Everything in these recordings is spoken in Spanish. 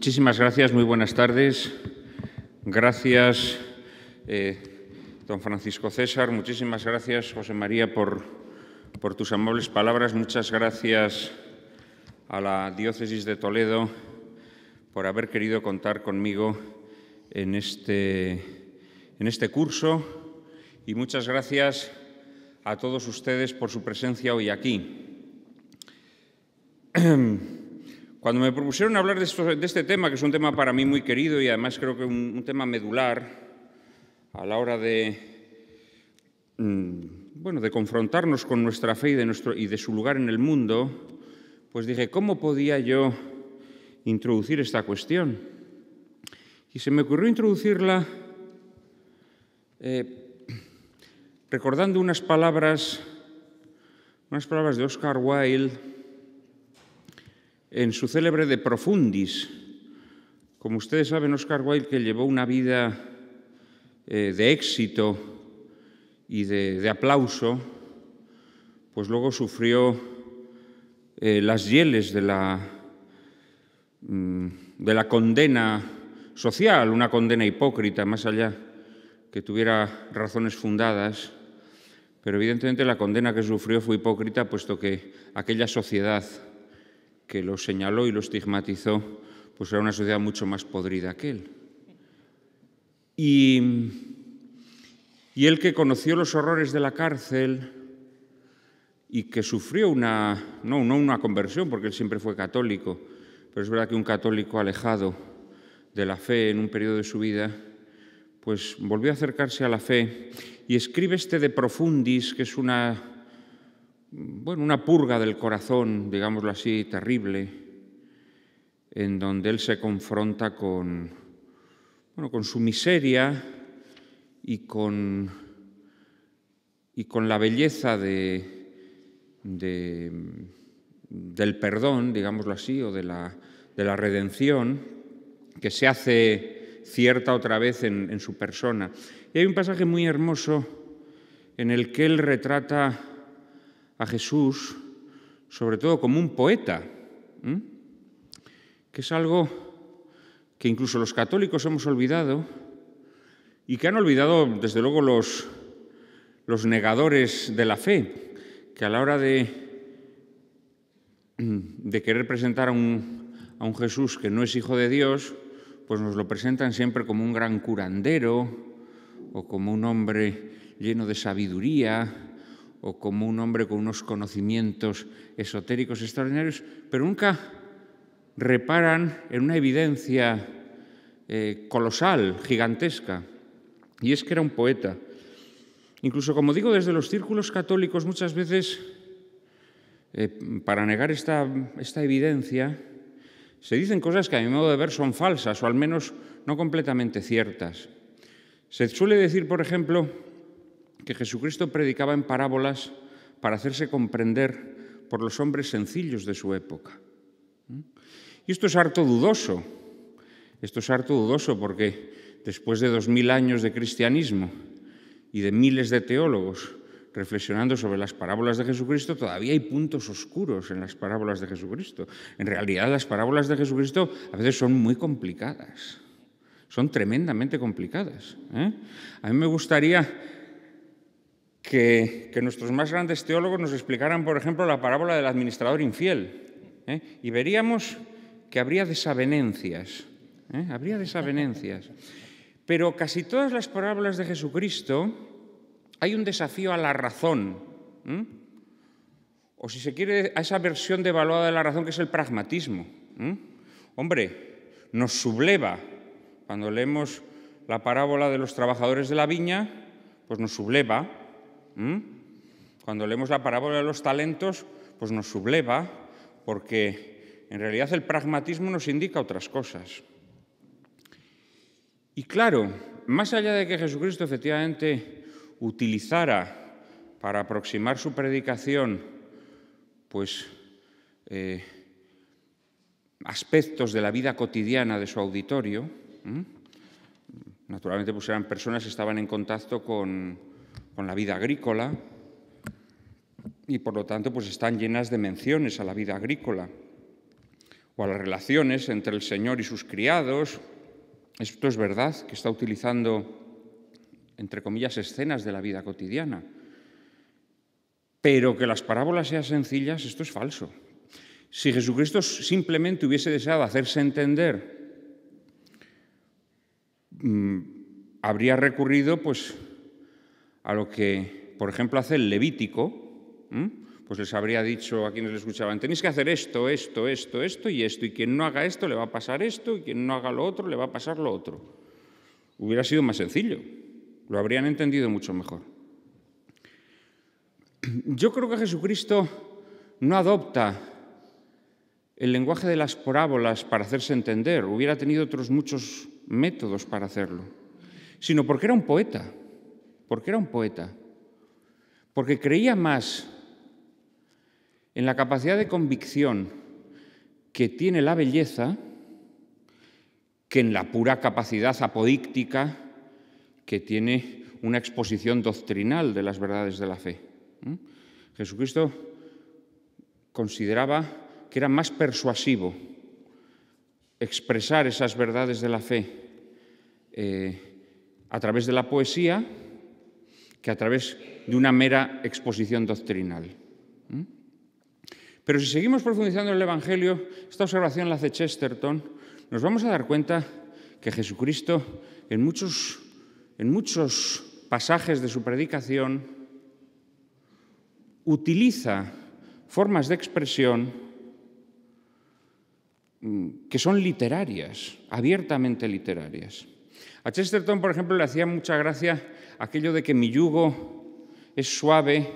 Muchísimas gracias, muy buenas tardes. Gracias, eh, don Francisco César. Muchísimas gracias, José María, por, por tus amables palabras. Muchas gracias a la Diócesis de Toledo por haber querido contar conmigo en este, en este curso y muchas gracias a todos ustedes por su presencia hoy aquí. Cuando me propusieron hablar de, este tema, que es un tema para mí muy querido y además creo que un, tema medular a la hora de, mm, bueno, de confrontarnos con nuestra fe y de, nuestro, y de su lugar en el mundo, pues dije, ¿cómo podía yo introducir esta cuestión? Y se me ocurrió introducirla eh, recordando unas palabras, unas palabras de Oscar Wilde en su célebre De Profundis. Como ustedes saben, Oscar Wilde, que llevó una vida eh, de éxito y de, aplauso, pues luego sufrió eh, las hieles de la, mm, de la condena social, una condena hipócrita, más allá que tuviera razones fundadas, pero evidentemente la condena que sufrió fue hipócrita, puesto que aquella sociedad que lo señaló y lo estigmatizó, pues era una sociedad mucho más podrida que él. Y, él que conoció los horrores de la cárcel y que sufrió una, no, no una conversión, porque él siempre fue católico, pero es verdad que un católico alejado de la fe en un periodo de su vida, pues volvió a acercarse a la fe y escribe este de profundis, que es una bueno, una purga del corazón, digámoslo así, terrible, en donde él se confronta con, con su miseria y con, y con la belleza del perdón, digámoslo así, o de la, redención, que se hace cierta otra vez en su persona. Y hay un pasaje muy hermoso en el que él retrata a Jesús, sobre todo como un poeta, que es algo que incluso los católicos hemos olvidado y que han olvidado, desde luego, los, los negadores de la fe, que a la hora de, de querer presentar a un, a un Jesús que no es hijo de Dios, pues nos lo presentan siempre como un gran curandero o como un hombre lleno de sabiduría, o como un hombre con unos conocimientos esotéricos extraordinarios, pero nunca reparan en una evidencia eh, colosal, gigantesca, y es que era un poeta. Incluso, como digo, desde los círculos católicos muchas veces, eh, para negar esta, esta evidencia, se dicen cosas que a mi modo de ver son falsas, o al menos no completamente ciertas. Se suele decir, por ejemplo, que Jesucristo predicaba en parábolas para hacerse comprender por los hombres sencillos de su época. ¿Mm? Y esto es harto dudoso, esto es harto dudoso porque después de dos mil años de cristianismo y de miles de teólogos reflexionando sobre las parábolas de Jesucristo, todavía hay puntos oscuros en las parábolas de Jesucristo. En realidad las parábolas de Jesucristo a veces son muy complicadas, son tremendamente complicadas. ¿eh? A mí me gustaría que, nuestros más grandes teólogos nos explicaran, por ejemplo, la parábola del administrador infiel. ¿eh? Y veríamos que habría desavenencias. ¿eh? Habría desavenencias. Pero casi todas las parábolas de Jesucristo hay un desafío a la razón. O si se quiere, a esa versión devaluada de la razón que es el pragmatismo. Hombre, nos subleva cuando leemos la parábola de los trabajadores de la viña, pues nos subleva, ¿Mm? Cuando leemos la parábola de los talentos, pues nos subleva porque en realidad el pragmatismo nos indica otras cosas. Y claro, más allá de que Jesucristo efectivamente utilizara para aproximar su predicación, pues eh, aspectos de la vida cotidiana de su auditorio, naturalmente pues eran personas que estaban en contacto con, con la vida agrícola y por lo tanto pues están llenas de menciones a la vida agrícola o a las relaciones entre el Señor y sus criados. Esto es verdad que está utilizando, entre comillas, escenas de la vida cotidiana. Pero que las parábolas sean sencillas, esto es falso. Si Jesucristo simplemente hubiese deseado hacerse entender, mm, habría recurrido pues, a lo que, por ejemplo, hace el Levítico, pues les habría dicho a quienes le escuchaban, tenéis que hacer esto, esto, esto, esto y esto, y quien no haga esto le va a pasar esto, y quien no haga lo otro le va a pasar lo otro. Hubiera sido más sencillo, lo habrían entendido mucho mejor. Yo creo que Jesucristo no adopta el lenguaje de las parábolas para hacerse entender, hubiera tenido otros muchos métodos para hacerlo, sino porque era un poeta porque era un poeta, porque creía más en la capacidad de convicción que tiene la belleza que en la pura capacidad apodíctica que tiene una exposición doctrinal de las verdades de la fe. Jesucristo consideraba que era más persuasivo expresar esas verdades de la fe eh, a través de la poesía que a través de una mera exposición doctrinal. ¿Mm? Pero si seguimos profundizando en el Evangelio, esta observación la hace Chesterton, nos vamos a dar cuenta que Jesucristo en muchos, en muchos pasajes de su predicación utiliza formas de expresión mm, que son literarias, abiertamente literarias. A Chesterton, por ejemplo, le hacía mucha gracia aquello de que mi yugo es suave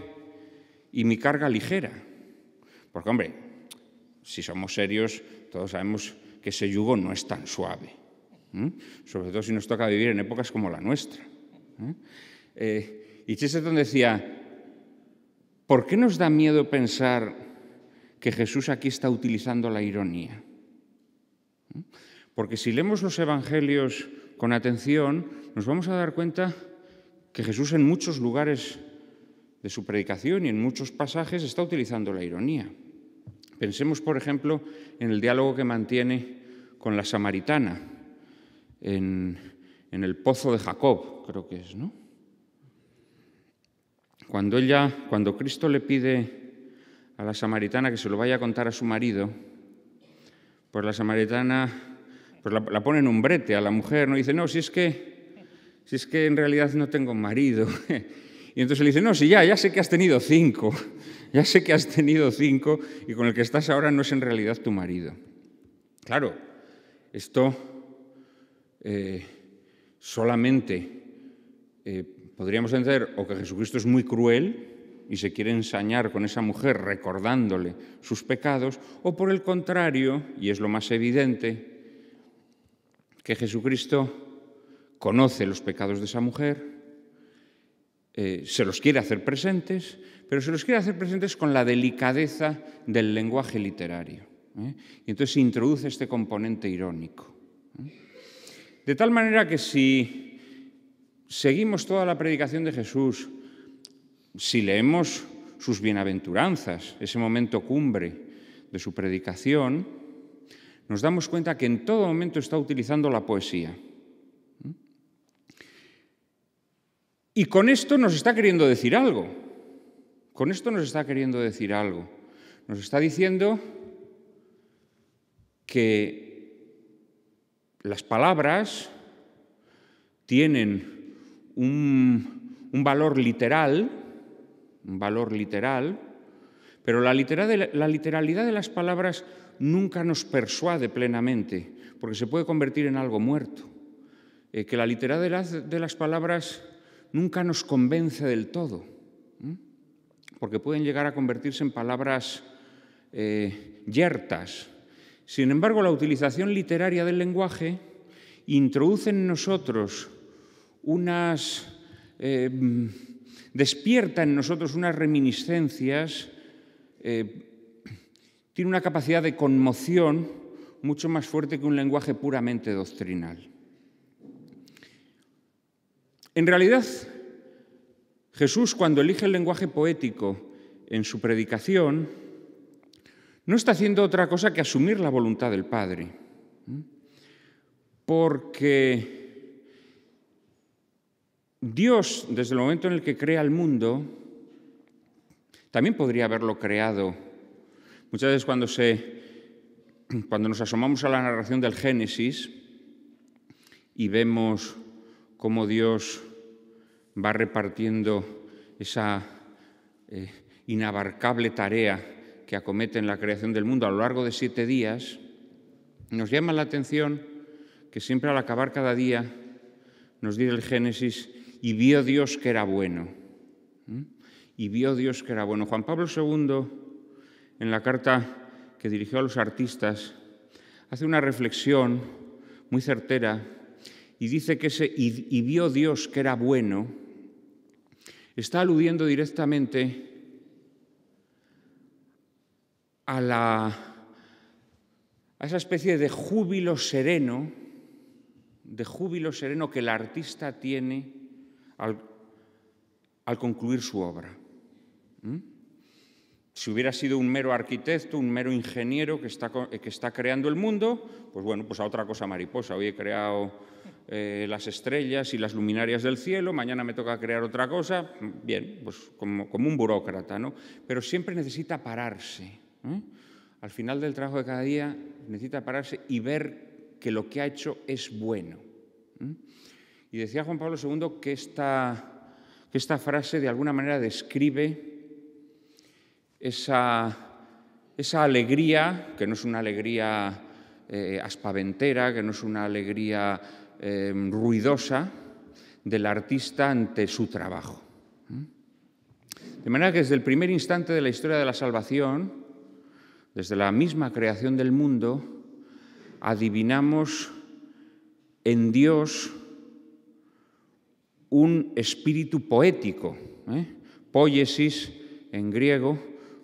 y mi carga ligera. Porque, hombre, si somos serios, todos sabemos que ese yugo no es tan suave, sobre todo si nos toca vivir en épocas como la nuestra. Eh, y Chesterton decía, ¿por qué nos da miedo pensar que Jesús aquí está utilizando la ironía? Porque si leemos los Evangelios con atención, nos vamos a dar cuenta que Jesús en muchos lugares de su predicación y en muchos pasajes está utilizando la ironía. Pensemos, por ejemplo, en el diálogo que mantiene con la samaritana, en, el pozo de Jacob, creo que es, ¿no? Cuando, ella, cuando Cristo le pide a la samaritana que se lo vaya a contar a su marido, pues la samaritana pues la, pone en un brete a la mujer, ¿no? dice, no, si es que si es que en realidad no tengo marido. Y entonces le dice, no, si ya, ya sé que has tenido cinco, ya sé que has tenido cinco y con el que estás ahora no es en realidad tu marido. Claro, esto eh, solamente eh, podríamos entender o que Jesucristo es muy cruel y se quiere ensañar con esa mujer recordándole sus pecados, o por el contrario, y es lo más evidente, que Jesucristo conoce los pecados de esa mujer, eh, se los quiere hacer presentes, pero se los quiere hacer presentes con la delicadeza del lenguaje literario. ¿eh? Y entonces se introduce este componente irónico. ¿eh? De tal manera que si seguimos toda la predicación de Jesús, si leemos sus bienaventuranzas, ese momento cumbre de su predicación, nos damos cuenta que en todo momento está utilizando la poesía. Y con esto nos está queriendo decir algo. Con esto nos está queriendo decir algo. Nos está diciendo que las palabras tienen un, valor literal, un valor literal, pero la, literalidad de las palabras nunca nos persuade plenamente, porque se puede convertir en algo muerto. Eh, que la literalidad de las palabras nunca nos convence del todo, porque pueden llegar a convertirse en palabras eh, yertas. Sin embargo, la utilización literaria del lenguaje introduce en nosotros unas... Eh, despierta en nosotros unas reminiscencias, eh, tiene una capacidad de conmoción mucho más fuerte que un lenguaje puramente doctrinal. En realidad, Jesús cuando elige el lenguaje poético en su predicación, no está haciendo otra cosa que asumir la voluntad del Padre. Porque Dios, desde el momento en el que crea el mundo, también podría haberlo creado. Muchas veces cuando, se, cuando nos asomamos a la narración del Génesis y vemos cómo Dios va repartiendo esa eh, inabarcable tarea que acomete en la creación del mundo a lo largo de siete días, nos llama la atención que siempre al acabar cada día nos dice el Génesis, y vio Dios que era bueno. ¿Mm? Y vio Dios que era bueno. Juan Pablo II, en la carta que dirigió a los artistas, hace una reflexión muy certera y dice que ese y, vio Dios que era bueno, está aludiendo directamente a, la, a esa especie de júbilo sereno, de júbilo sereno que el artista tiene al, concluir su obra. ¿Mm? Si hubiera sido un mero arquitecto, un mero ingeniero que está, que está creando el mundo, pues bueno, pues a otra cosa mariposa. Hoy he creado eh, las estrellas y las luminarias del cielo, mañana me toca crear otra cosa, bien, pues como, un burócrata, ¿no? Pero siempre necesita pararse. Al final del trabajo de cada día necesita pararse y ver que lo que ha hecho es bueno. Y decía Juan Pablo II que esta, esta frase de alguna manera describe esa, esa alegría, que no es una alegría eh, aspaventera, que no es una alegría Em, ruidosa del artista ante su trabajo. De manera que desde el primer instante de la historia de la salvación, desde la misma creación del mundo, adivinamos en Dios un espíritu poético. ¿eh? Poiesis en griego,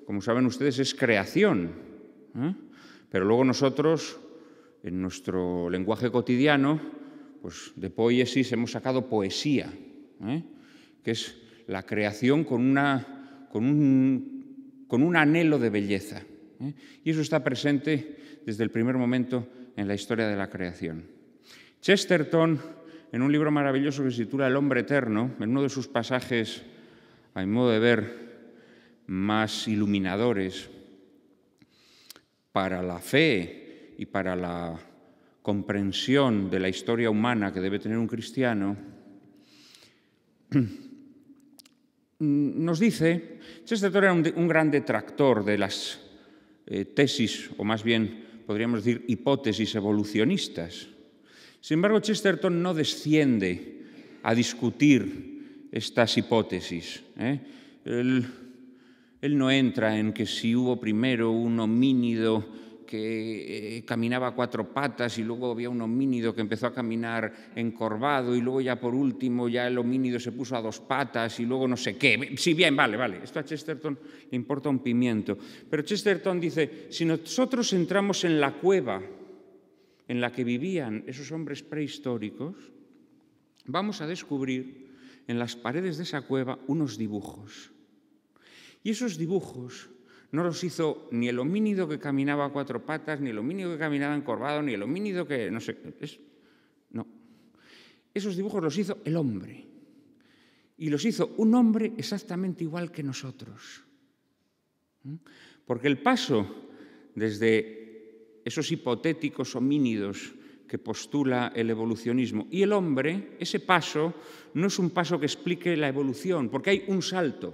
como saben ustedes, es creación. ¿eh? Pero luego nosotros, en nuestro lenguaje cotidiano, pues de poiesis hemos sacado poesía, ¿eh? que es la creación con, un, anhelo de belleza. ¿eh? Y eso está presente desde el primer momento en la historia de la creación. Chesterton, en un libro maravilloso que se titula El hombre eterno, en uno de sus pasajes, a mi modo de ver, más iluminadores para la fe y para la comprensión de la historia humana que debe tener un cristiano, nos dice, Chesterton era un, gran detractor de las eh, tesis, o más bien podríamos decir hipótesis evolucionistas. Sin embargo, Chesterton no desciende a discutir estas hipótesis. ¿eh? él no entra en que si hubo primero un homínido que eh, caminaba a cuatro patas y luego había un homínido que empezó a caminar encorvado y luego ya por último ya el homínido se puso a dos patas y luego no sé qué. Sí, bien, vale, vale. Esto a Chesterton le importa un pimiento. Pero Chesterton dice, si nosotros entramos en la cueva en la que vivían esos hombres prehistóricos, vamos a descubrir en las paredes de esa cueva unos dibujos. Y esos dibujos no los hizo ni el homínido que caminaba a cuatro patas, ni el homínido que caminaba encorvado, ni el homínido que no sé. no. Esos dibujos los hizo el hombre. Y los hizo un hombre exactamente igual que nosotros. ¿Mm? Porque el paso desde esos hipotéticos homínidos que postula el evolucionismo y el hombre, ese paso no es un paso que explique la evolución, porque hay un salto.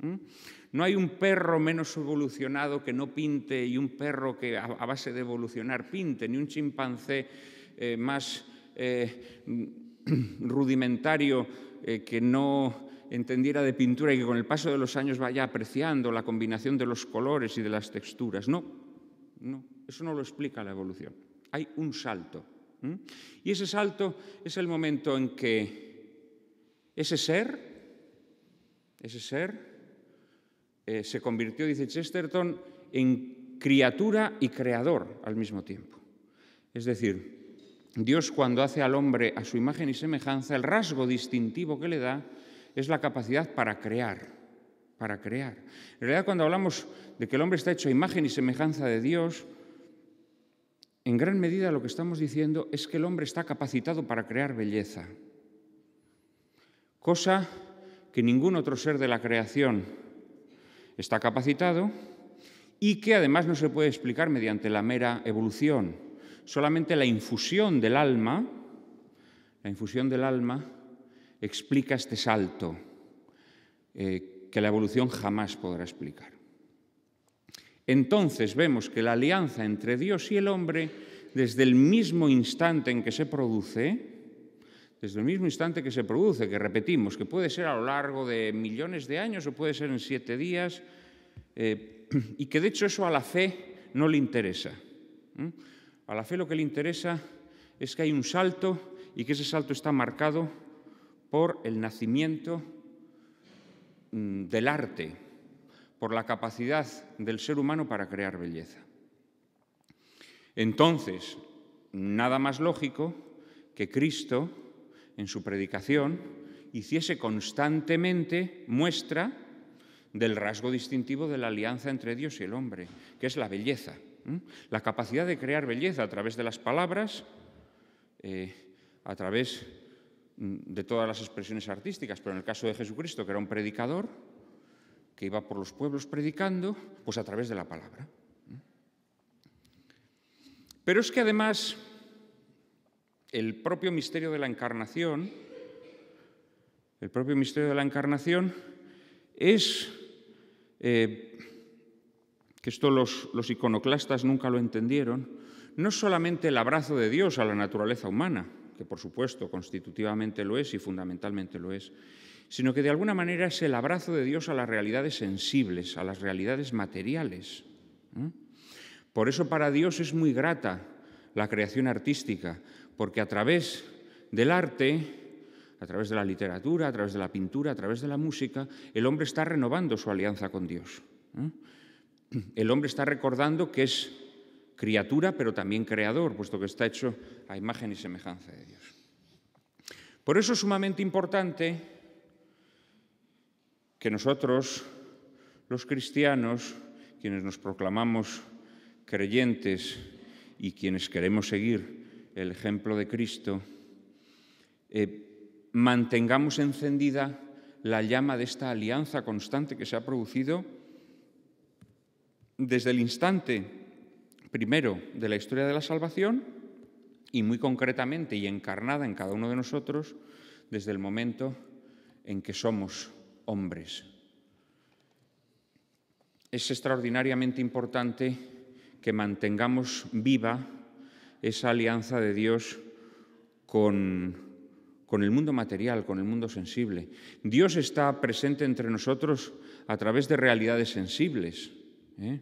¿Mm? No hay un perro menos evolucionado que no pinte y un perro que a base de evolucionar pinte, ni un chimpancé eh, más eh, rudimentario eh, que no entendiera de pintura y que con el paso de los años vaya apreciando la combinación de los colores y de las texturas. No, no, eso no lo explica la evolución. Hay un salto. Y ese salto es el momento en que ese ser, ese ser, eh, se convirtió, dice Chesterton, en criatura y creador al mismo tiempo. Es decir, Dios cuando hace al hombre a su imagen y semejanza, el rasgo distintivo que le da es la capacidad para crear, para crear. En realidad, cuando hablamos de que el hombre está hecho a imagen y semejanza de Dios, en gran medida lo que estamos diciendo es que el hombre está capacitado para crear belleza, cosa que ningún otro ser de la creación está capacitado y que además no se puede explicar mediante la mera evolución. Solamente la infusión del alma, la infusión del alma explica este salto eh, que la evolución jamás podrá explicar. Entonces vemos que la alianza entre Dios y el hombre, desde el mismo instante en que se produce, desde el mismo instante que se produce, que repetimos, que puede ser a lo largo de millones de años o puede ser en siete días, eh, y que de hecho eso a la fe no le interesa. A la fe lo que le interesa es que hay un salto y que ese salto está marcado por el nacimiento mm, del arte, por la capacidad del ser humano para crear belleza. Entonces, nada más lógico que Cristo, en su predicación, hiciese constantemente muestra del rasgo distintivo de la alianza entre Dios y el hombre, que es la belleza, la capacidad de crear belleza a través de las palabras, eh, a través mm, de todas las expresiones artísticas, pero en el caso de Jesucristo, que era un predicador, que iba por los pueblos predicando, pues a través de la palabra. Pero es que además el propio misterio de la encarnación, el propio misterio de la encarnación es eh, que esto los, iconoclastas nunca lo entendieron, no solamente el abrazo de Dios a la naturaleza humana, que por supuesto constitutivamente lo es y fundamentalmente lo es, sino que de alguna manera es el abrazo de Dios a las realidades sensibles, a las realidades materiales. ¿eh? Por eso para Dios es muy grata la creación artística, porque a través del arte, a través de la literatura, a través de la pintura, a través de la música, el hombre está renovando su alianza con Dios. El hombre está recordando que es criatura, pero también creador, puesto que está hecho a imagen y semejanza de Dios. Por eso es sumamente importante que nosotros, los cristianos, quienes nos proclamamos creyentes y quienes queremos seguir el ejemplo de Cristo, eh, mantengamos encendida la llama de esta alianza constante que se ha producido desde el instante primero de la historia de la salvación y muy concretamente y encarnada en cada uno de nosotros desde el momento en que somos hombres. Es extraordinariamente importante que mantengamos viva esa alianza de Dios con, el mundo material, con el mundo sensible. Dios está presente entre nosotros a través de realidades sensibles. ¿eh?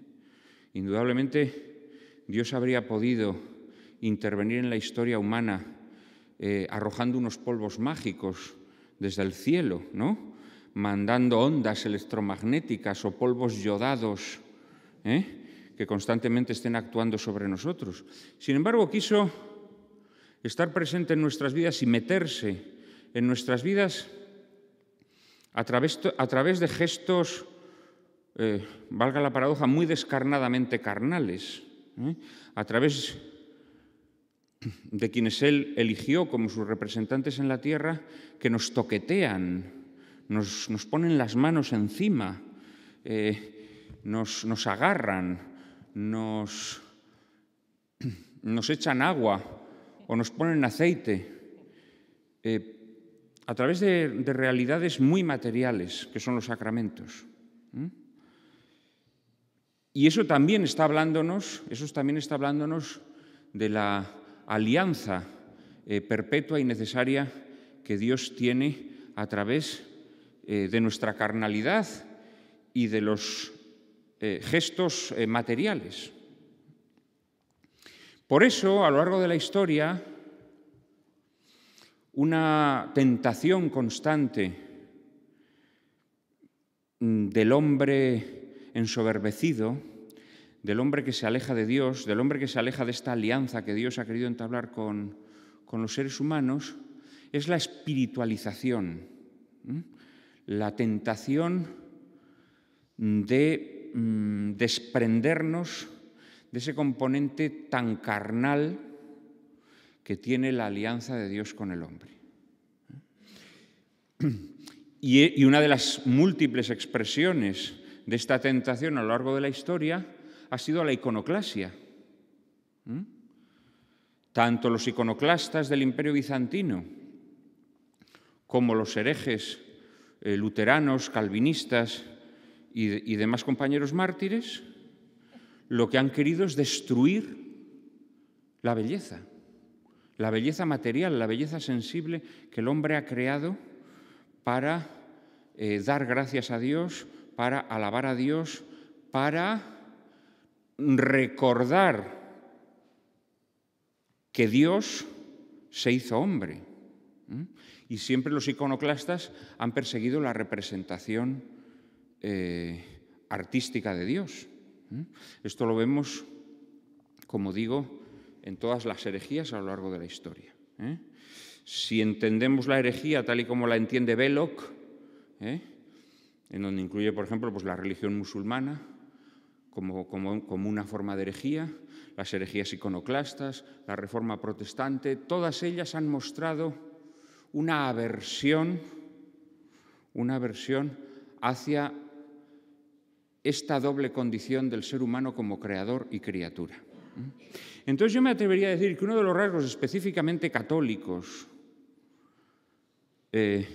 Indudablemente, Dios habría podido intervenir en la historia humana eh, arrojando unos polvos mágicos desde el cielo, ¿no? mandando ondas electromagnéticas o polvos yodados ¿eh? que constantemente estén actuando sobre nosotros. Sin embargo, quiso estar presente en nuestras vidas y meterse en nuestras vidas a través, a través de gestos, eh, valga la paradoja, muy descarnadamente carnales, ¿eh? a través de quienes Él eligió como sus representantes en la tierra, que nos toquetean, nos, ponen las manos encima, eh, nos, nos agarran, nos, nos echan agua o nos ponen aceite. Eh, a través de, realidades muy materiales, que son los sacramentos. Y eso también está hablándonos, eso también está hablándonos de la alianza eh, perpetua y necesaria que Dios tiene a través eh, de nuestra carnalidad y de los eh, gestos eh, materiales. Por eso, a lo largo de la historia, una tentación constante mm, del hombre ensoberbecido, del hombre que se aleja de Dios, del hombre que se aleja de esta alianza que Dios ha querido entablar con, los seres humanos, es la espiritualización, la tentación de Mm, desprendernos de ese componente tan carnal que tiene la alianza de Dios con el hombre. Y, una de las múltiples expresiones de esta tentación a lo largo de la historia ha sido la iconoclasia. Tanto los iconoclastas del imperio bizantino como los herejes eh, luteranos, calvinistas, y, demás compañeros mártires, lo que han querido es destruir la belleza, la belleza material, la belleza sensible que el hombre ha creado para eh, dar gracias a Dios, para alabar a Dios, para recordar que Dios se hizo hombre. Y siempre los iconoclastas han perseguido la representación eh, artística de Dios. ¿eh? Esto lo vemos, como digo, en todas las herejías a lo largo de la historia. ¿eh? Si entendemos la herejía tal y como la entiende Belloc, en donde incluye, por ejemplo, pues, la religión musulmana como, como una forma de herejía, las herejías iconoclastas, la reforma protestante, todas ellas han mostrado una aversión, una aversión hacia esta doble condición del ser humano como creador y criatura. Entonces yo me atrevería a decir que uno de los rasgos específicamente católicos eh,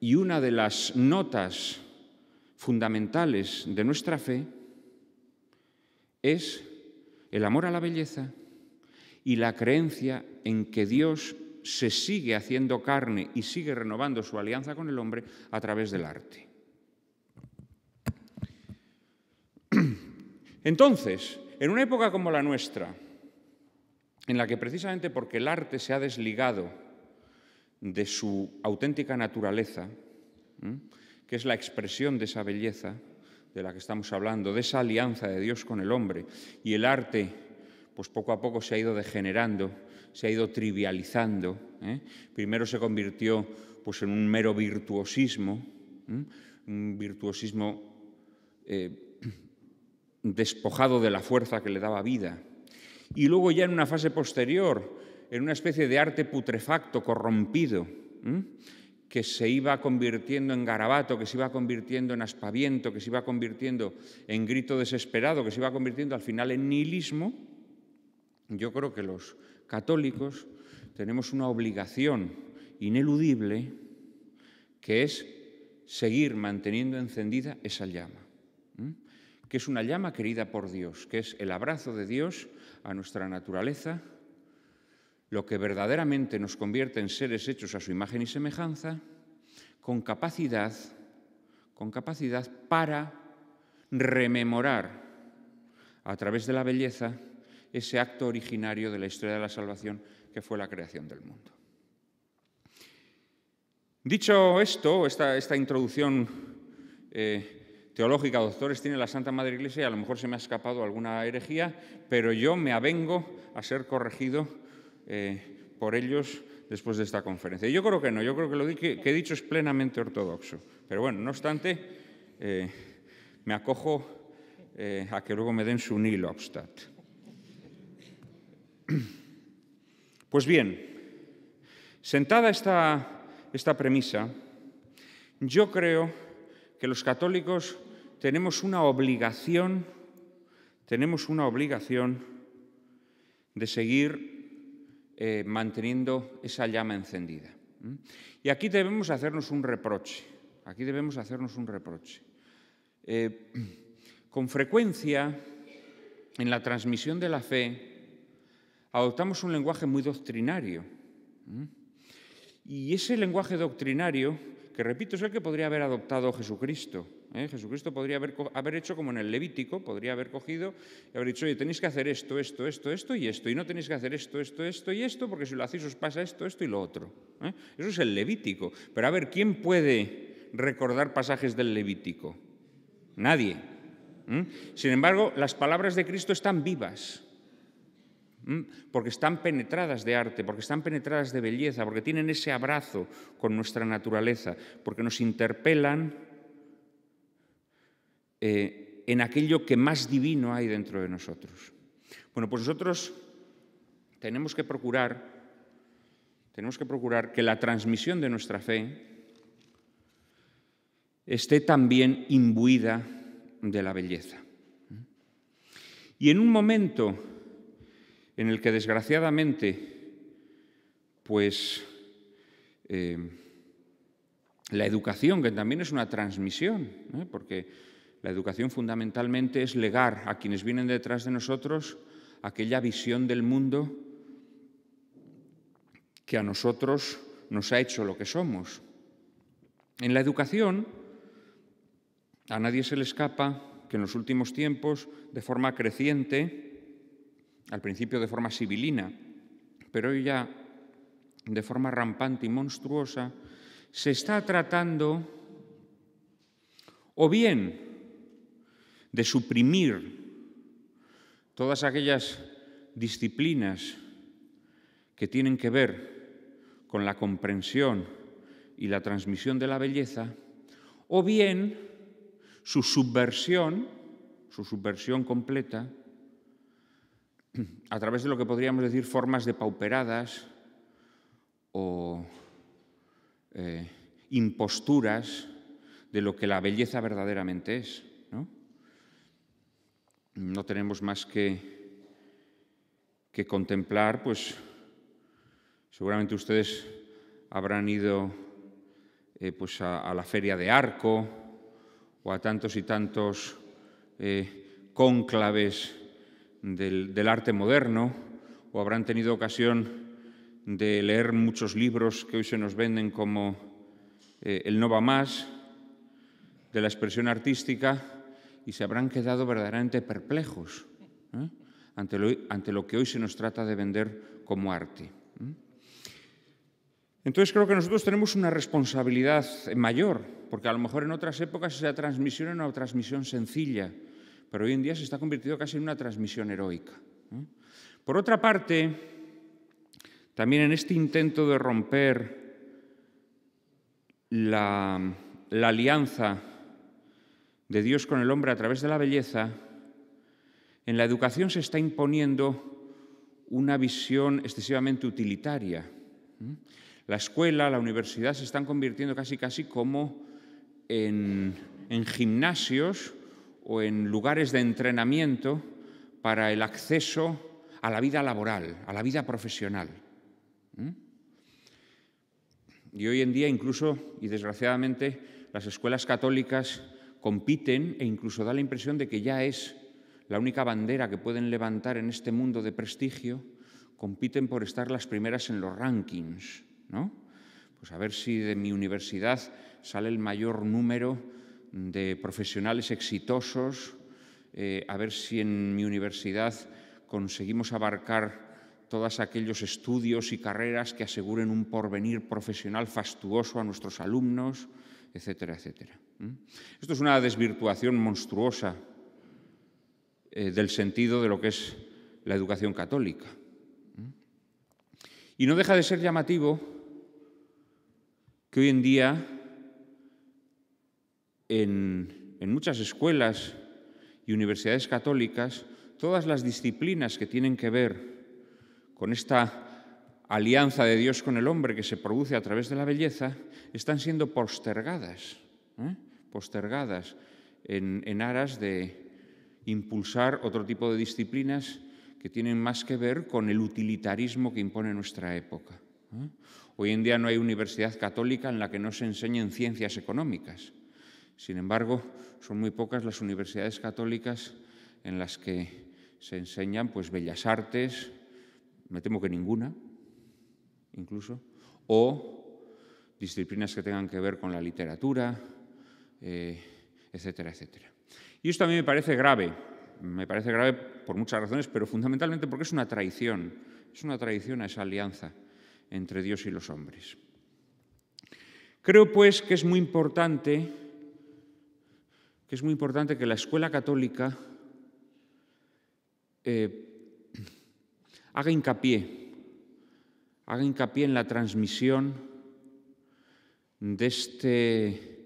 y una de las notas fundamentales de nuestra fe es el amor a la belleza y la creencia en que Dios se sigue haciendo carne y sigue renovando su alianza con el hombre a través del arte. Entonces, en una época como la nuestra, en la que precisamente porque el arte se ha desligado de su auténtica naturaleza, que es la expresión de esa belleza de la que estamos hablando, de esa alianza de Dios con el hombre, y el arte, pues poco a poco se ha ido degenerando, se ha ido trivializando. ¿eh? Primero se convirtió pues, en un mero virtuosismo, un virtuosismo eh, despojado de la fuerza que le daba vida. Y luego ya en una fase posterior, en una especie de arte putrefacto, corrompido, que se iba convirtiendo en garabato, que se iba convirtiendo en aspaviento, que se iba convirtiendo en grito desesperado, que se iba convirtiendo al final en nihilismo, yo creo que los católicos tenemos una obligación ineludible que es seguir manteniendo encendida esa llama que es una llama querida por Dios, que es el abrazo de Dios a nuestra naturaleza, lo que verdaderamente nos convierte en seres hechos a su imagen y semejanza, con capacidad, con capacidad para rememorar a través de la belleza ese acto originario de la historia de la salvación que fue la creación del mundo. Dicho esto, esta, esta introducción eh, teológica, doctores tiene la Santa Madre Iglesia y a lo mejor se me ha escapado alguna herejía, pero yo me avengo a ser corregido eh, por ellos después de esta conferencia. Yo creo que no, yo creo que lo que, he dicho es plenamente ortodoxo. Pero bueno, no obstante, eh, me acojo eh, a que luego me den su nilo obstat. Pues bien, sentada esta, esta premisa, yo creo que los católicos tenemos una obligación, tenemos una obligación de seguir eh, manteniendo esa llama encendida. Y aquí debemos hacernos un reproche, aquí debemos hacernos un reproche. Eh, con frecuencia, en la transmisión de la fe, adoptamos un lenguaje muy doctrinario. Y ese lenguaje doctrinario que repito, es el que podría haber adoptado Jesucristo. ¿eh? Jesucristo podría haber, hecho como en el Levítico, podría haber cogido y haber dicho, oye, tenéis que hacer esto, esto, esto, esto y esto, y no tenéis que hacer esto, esto, esto y esto, porque si lo hacéis os pasa esto, esto y lo otro. ¿eh? Eso es el Levítico. Pero a ver, ¿quién puede recordar pasajes del Levítico? Nadie. Sin embargo, las palabras de Cristo están vivas porque están penetradas de arte, porque están penetradas de belleza, porque tienen ese abrazo con nuestra naturaleza, porque nos interpelan eh, en aquello que más divino hay dentro de nosotros. Bueno, pues nosotros tenemos que procurar, tenemos que procurar que la transmisión de nuestra fe esté también imbuida de la belleza. Y en un momento en el que desgraciadamente, pues eh, la educación, que también es una transmisión, porque la educación fundamentalmente es legar a quienes vienen detrás de nosotros aquella visión del mundo que a nosotros nos ha hecho lo que somos. En la educación, a nadie se le escapa que en los últimos tiempos, de forma creciente, al principio de forma sibilina, pero hoy ya de forma rampante y monstruosa, se está tratando o bien de suprimir todas aquellas disciplinas que tienen que ver con la comprensión y la transmisión de la belleza, o bien su subversión, su subversión completa, a través de lo que podríamos decir formas de pauperadas o eh, imposturas de lo que la belleza verdaderamente es. No, tenemos más que, que contemplar, pues seguramente ustedes habrán ido eh, pues, a, la feria de Arco o a tantos y tantos eh, cónclaves del, arte moderno o habrán tenido ocasión de leer muchos libros que hoy se nos venden como eh, El no va más, de la expresión artística, y se habrán quedado verdaderamente perplejos ¿eh? ante, lo, que hoy se nos trata de vender como arte. Entonces creo que nosotros tenemos una responsabilidad mayor, porque a lo mejor en otras épocas esa transmisión era una transmisión sencilla, pero hoy en día se está convirtiendo casi en una transmisión heroica. Por otra parte, también en este intento de romper la, alianza de Dios con el hombre a través de la belleza, en la educación se está imponiendo una visión excesivamente utilitaria. La escuela, la universidad se están convirtiendo casi casi como en, en gimnasios o en lugares de entrenamiento para el acceso a la vida laboral, a la vida profesional. Y hoy en día incluso, y desgraciadamente, las escuelas católicas compiten e incluso da la impresión de que ya es la única bandera que pueden levantar en este mundo de prestigio, compiten por estar las primeras en los rankings, ¿no? Pues a ver si de mi universidad sale el mayor número de profesionales exitosos, eh, a ver si en mi universidad conseguimos abarcar todos aquellos estudios y carreras que aseguren un porvenir profesional fastuoso a nuestros alumnos, etcétera, etcétera. Esto es una desvirtuación monstruosa eh, del sentido de lo que es la educación católica. Y no deja de ser llamativo que hoy en día en, muchas escuelas y universidades católicas todas las disciplinas que tienen que ver con esta alianza de Dios con el hombre que se produce a través de la belleza, están siendo postergadas, ¿eh? postergadas en, aras de impulsar otro tipo de disciplinas que tienen más que ver con el utilitarismo que impone nuestra época. ¿eh? Hoy en día no hay universidad católica en la que no se enseñen ciencias económicas. Sin embargo, son muy pocas las universidades católicas en las que se enseñan pues, bellas artes, me temo que ninguna, incluso, o disciplinas que tengan que ver con la literatura, etc. Eh, etcétera, etcétera. Y esto a mí me parece grave, me parece grave por muchas razones, pero fundamentalmente porque es una traición, es una traición a esa alianza entre Dios y los hombres. Creo pues que es muy importante que es muy importante que la escuela católica eh, haga hincapié, haga hincapié en la transmisión de este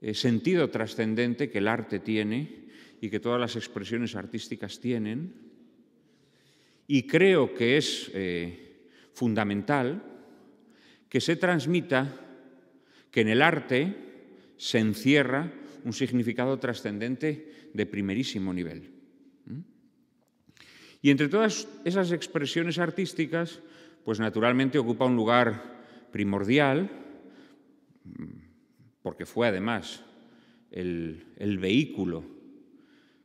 eh, sentido trascendente que el arte tiene y que todas las expresiones artísticas tienen. Y creo que es eh, fundamental que se transmita que en el arte se encierra un significado trascendente de primerísimo nivel. ¿Mm? Y entre todas esas expresiones artísticas, pues naturalmente ocupa un lugar primordial, mm, porque fue además el, el vehículo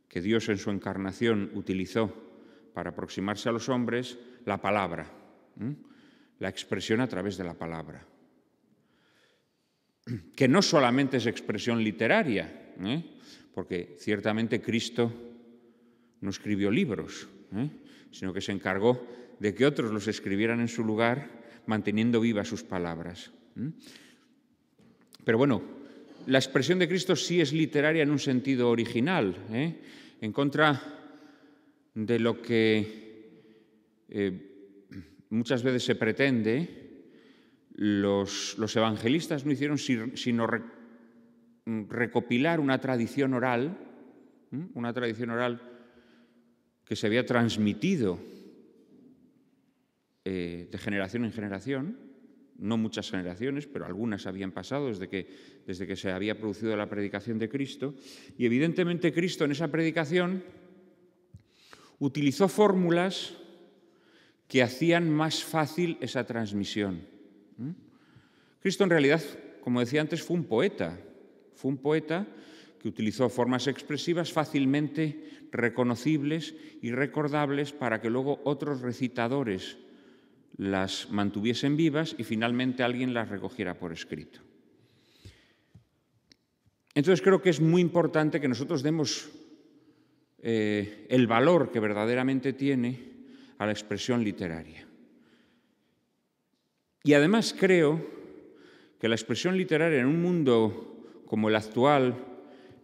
que Dios en su encarnación utilizó para aproximarse a los hombres, la palabra, la expresión a través de la palabra que no solamente es expresión literaria, ¿eh? porque ciertamente Cristo no escribió libros, ¿eh? sino que se encargó de que otros los escribieran en su lugar, manteniendo vivas sus palabras. ¿eh? Pero bueno, la expresión de Cristo sí es literaria en un sentido original, en contra de lo que muchas veces se pretende los, evangelistas no hicieron sino recopilar una tradición oral, una tradición oral que se había transmitido eh, de generación en generación, no muchas generaciones, pero algunas habían pasado desde desde que se había producido la predicación de Cristo, y evidentemente Cristo en esa predicación utilizó fórmulas que hacían más fácil esa transmisión. ¿Mm? Cristo en realidad, como decía antes, fue un poeta, fue un poeta que utilizó formas expresivas fácilmente reconocibles y recordables para que luego otros recitadores las mantuviesen vivas y finalmente alguien las recogiera por escrito. Entonces creo que es muy importante que nosotros demos eh, el valor que verdaderamente tiene a la expresión literaria. Y además creo que la expresión literaria en un mundo como el actual,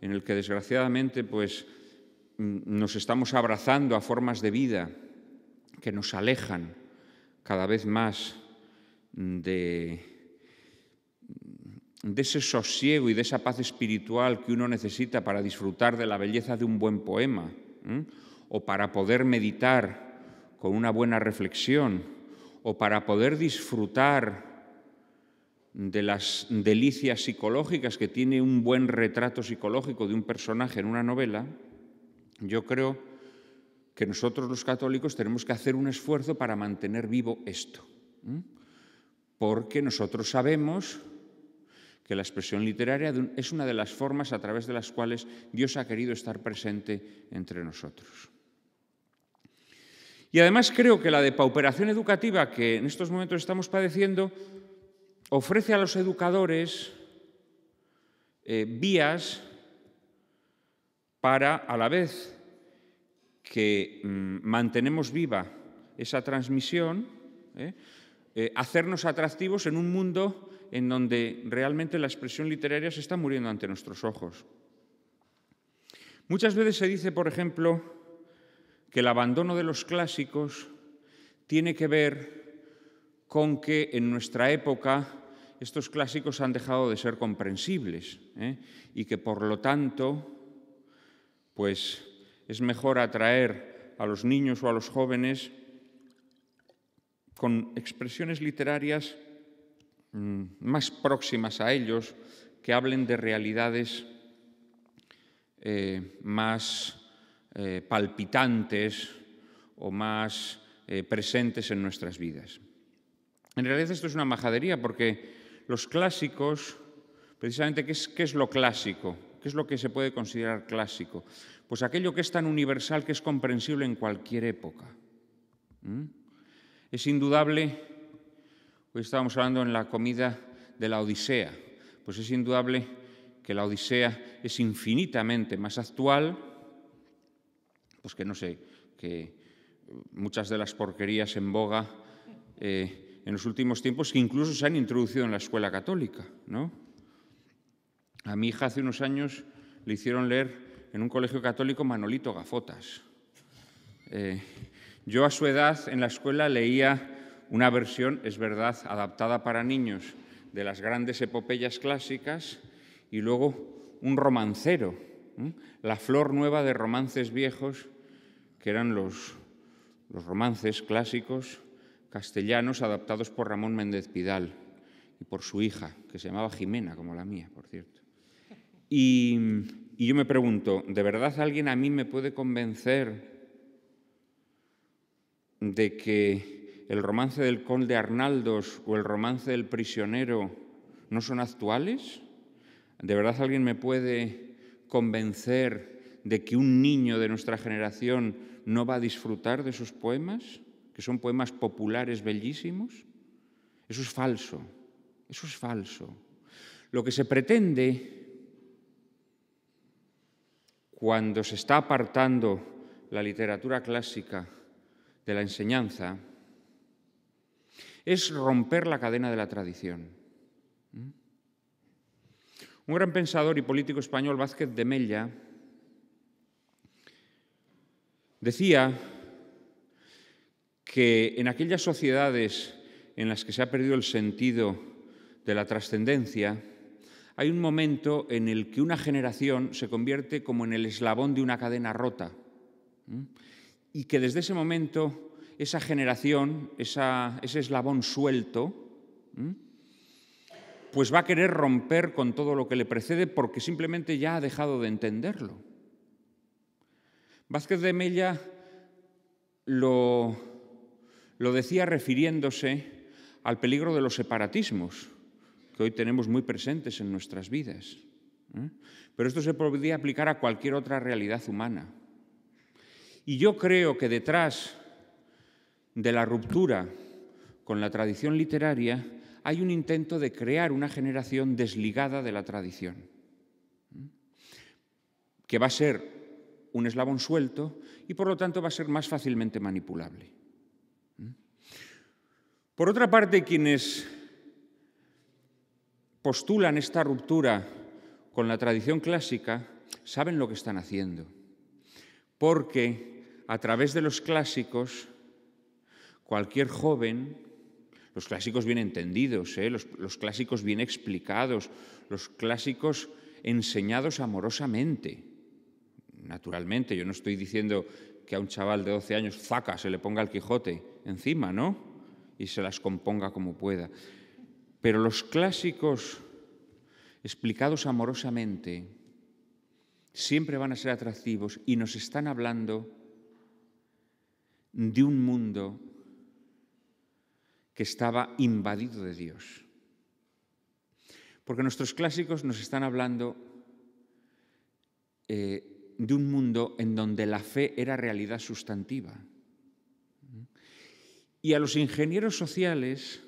en el que desgraciadamente pues, mm, nos estamos abrazando a formas de vida que nos alejan cada vez más de, ese sosiego y de esa paz espiritual que uno necesita para disfrutar de la belleza de un buen poema o para poder meditar con una buena reflexión o para poder disfrutar de las delicias psicológicas que tiene un buen retrato psicológico de un personaje en una novela, yo creo que nosotros los católicos tenemos que hacer un esfuerzo para mantener vivo esto, porque nosotros sabemos que la expresión literaria es una de las formas a través de las cuales Dios ha querido estar presente entre nosotros. Y además creo que la depauperación educativa que en estos momentos estamos padeciendo ofrece a los educadores eh, vías para, a la vez que mm, mantenemos viva esa transmisión, ¿eh? Eh, hacernos atractivos en un mundo en donde realmente la expresión literaria se está muriendo ante nuestros ojos. Muchas veces se dice, por ejemplo, que el abandono de los clásicos tiene que ver con que en nuestra época estos clásicos han dejado de ser comprensibles ¿eh? y que por lo tanto pues es mejor atraer a los niños o a los jóvenes con expresiones literarias mm, más próximas a ellos, que hablen de realidades eh, más eh, palpitantes o más eh, presentes en nuestras vidas. En realidad esto es una majadería porque los clásicos, precisamente, ¿qué es, qué es lo clásico? ¿Qué es lo que se puede considerar clásico? Pues aquello que es tan universal que es comprensible en cualquier época. ¿Mm? Es indudable, hoy estábamos hablando en la comida de la Odisea, pues es indudable que la Odisea es infinitamente más actual pues que no sé, que muchas de las porquerías en boga eh, en los últimos tiempos que incluso se han introducido en la escuela católica, A mi hija hace unos años le hicieron leer en un colegio católico Manolito Gafotas. Eh, yo a su edad en la escuela leía una versión, es verdad, adaptada para niños de las grandes epopeyas clásicas y luego un romancero, La flor nueva de romances viejos que eran los, romances clásicos castellanos adaptados por Ramón Méndez Pidal y por su hija, que se llamaba Jimena, como la mía, por cierto. Y, y, yo me pregunto, ¿de verdad alguien a mí me puede convencer de que el romance del conde Arnaldos o el romance del prisionero no son actuales? ¿De verdad alguien me puede convencer de que un niño de nuestra generación no va a disfrutar de sus poemas, que son poemas populares bellísimos? Eso es falso, eso es falso. Lo que se pretende cuando se está apartando la literatura clásica de la enseñanza es romper la cadena de la tradición. ¿Mm? Un gran pensador y político español, Vázquez de Mella, Decía que en aquellas sociedades en las que se ha perdido el sentido de la trascendencia, hay un momento en el que una generación se convierte como en el eslabón de una cadena rota y que desde ese momento esa generación, ese eslabón suelto, pues va a querer romper con todo lo que le precede porque simplemente ya ha dejado de entenderlo. Vázquez de Mella lo, decía refiriéndose al peligro de los separatismos, que hoy tenemos muy presentes en nuestras vidas. ¿eh? Pero esto se podría aplicar a cualquier otra realidad humana. Y yo creo que detrás de la ruptura con la tradición literaria hay un intento de crear una generación desligada de la tradición, ¿eh? que va a ser un eslabón suelto y por lo tanto va a ser más fácilmente manipulable. ¿Mm? Por otra parte, quienes postulan esta ruptura con la tradición clásica saben lo que están haciendo, porque a través de los clásicos, cualquier joven, los clásicos bien entendidos, ¿eh? los clásicos bien explicados, los clásicos enseñados amorosamente, Naturalmente, yo no estoy diciendo que a un chaval de 12 años, zaca, se le ponga el Quijote encima, ¿no? Y se las componga como pueda. Pero los clásicos explicados amorosamente siempre van a ser atractivos y nos están hablando de un mundo que estaba invadido de Dios. Porque nuestros clásicos nos están hablando eh, de un mundo en donde la fe era realidad sustantiva. Y a los ingenieros sociales,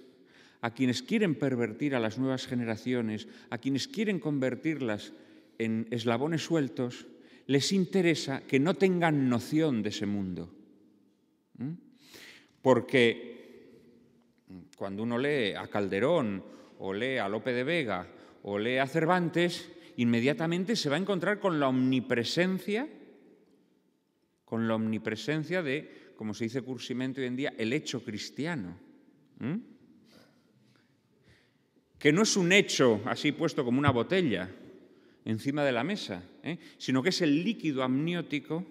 a quienes quieren pervertir a las nuevas generaciones, a quienes quieren convertirlas en eslabones sueltos, les interesa que no tengan noción de ese mundo. ¿Mm? Porque cuando uno lee a Calderón o lee a Lope de Vega o lee a Cervantes, inmediatamente se va a encontrar con la omnipresencia, con la omnipresencia de, como se dice cursimente hoy en día, el hecho cristiano. Que no es un hecho así puesto como una botella encima de la mesa, ¿eh? sino que es el líquido amniótico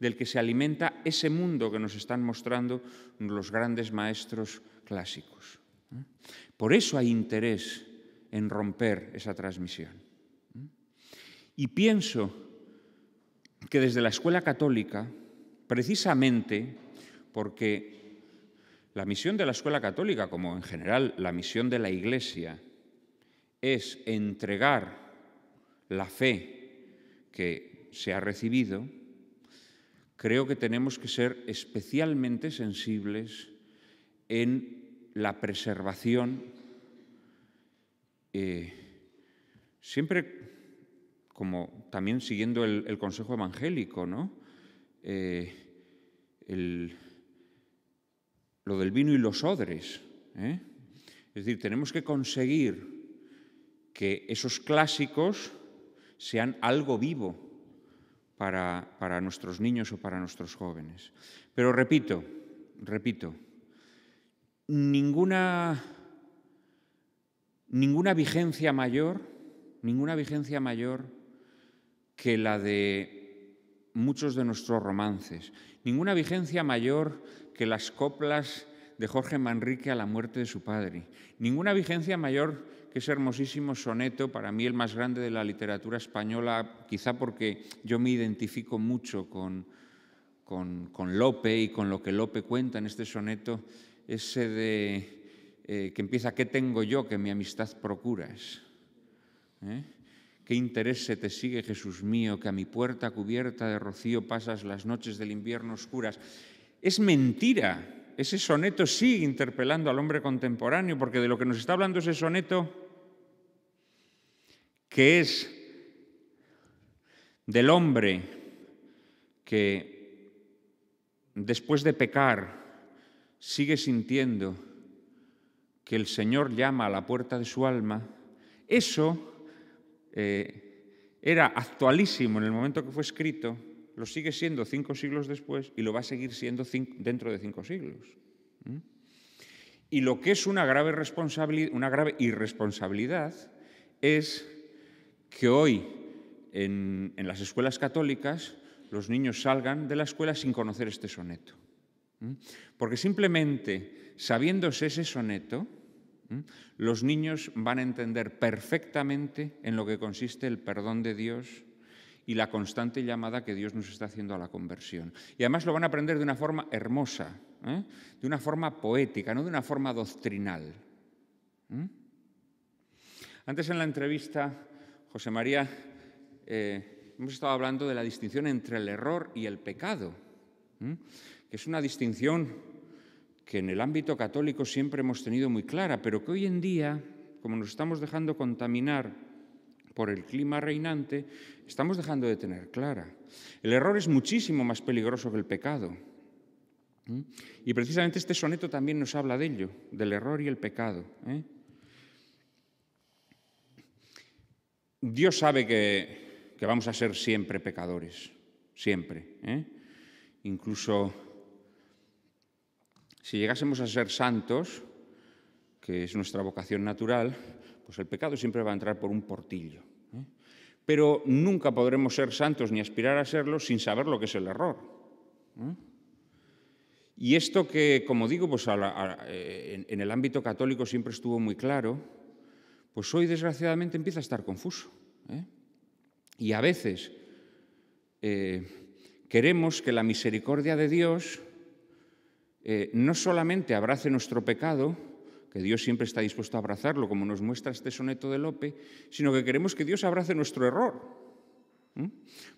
del que se alimenta ese mundo que nos están mostrando los grandes maestros clásicos. ¿eh? Por eso hay interés en romper esa transmisión. Y pienso que desde la escuela católica, precisamente porque la misión de la escuela católica, como en general la misión de la Iglesia, es entregar la fe que se ha recibido, creo que tenemos que ser especialmente sensibles en la preservación. Eh, siempre como también siguiendo el, consejo evangélico, eh, lo del vino y los odres. ¿eh? Es decir, tenemos que conseguir que esos clásicos sean algo vivo para, para, nuestros niños o para nuestros jóvenes. Pero repito, repito, ninguna, ninguna vigencia mayor, ninguna vigencia mayor que la de muchos de nuestros romances. Ninguna vigencia mayor que las coplas de Jorge Manrique a la muerte de su padre. Ninguna vigencia mayor que ese hermosísimo soneto, para mí el más grande de la literatura española, quizá porque yo me identifico mucho con, con, Lope y con lo que Lope cuenta en este soneto, ese de eh, que empieza, ¿qué tengo yo que mi amistad procuras? Qué interés se te sigue, Jesús mío, que a mi puerta cubierta de rocío pasas las noches del invierno oscuras. Es mentira. Ese soneto sigue interpelando al hombre contemporáneo, porque de lo que nos está hablando ese soneto, que es del hombre que después de pecar sigue sintiendo que el Señor llama a la puerta de su alma, eso eh, era actualísimo en el momento que fue escrito, lo sigue siendo cinco siglos después y lo va a seguir siendo dentro de cinco siglos. Y lo que es una grave, irresponsabilidad es que hoy en, las escuelas católicas los niños salgan de la escuela sin conocer este soneto. Porque simplemente sabiéndose ese soneto, los niños van a entender perfectamente en lo que consiste el perdón de Dios y la constante llamada que Dios nos está haciendo a la conversión. Y además lo van a aprender de una forma hermosa, ¿eh? de una forma poética, no de una forma doctrinal. Antes en la entrevista, José María, eh, hemos estado hablando de la distinción entre el error y el pecado, que es una distinción que en el ámbito católico siempre hemos tenido muy clara, pero que hoy en día, como nos estamos dejando contaminar por el clima reinante, estamos dejando de tener clara. El error es muchísimo más peligroso que el pecado. Y precisamente este soneto también nos habla de ello, del error y el pecado. ¿eh? Dios sabe que, vamos a ser siempre pecadores, siempre. ¿eh? Incluso si llegásemos a ser santos, que es nuestra vocación natural, pues el pecado siempre va a entrar por un portillo. ¿eh? Pero nunca podremos ser santos ni aspirar a serlo sin saber lo que es el error. ¿eh? Y esto que, como digo, pues eh, en, el ámbito católico siempre estuvo muy claro, pues hoy desgraciadamente empieza a estar confuso. Y a veces queremos que la misericordia de Dios eh, no solamente abrace nuestro pecado, que Dios siempre está dispuesto a abrazarlo, como nos muestra este soneto de Lope, sino que queremos que Dios abrace nuestro error.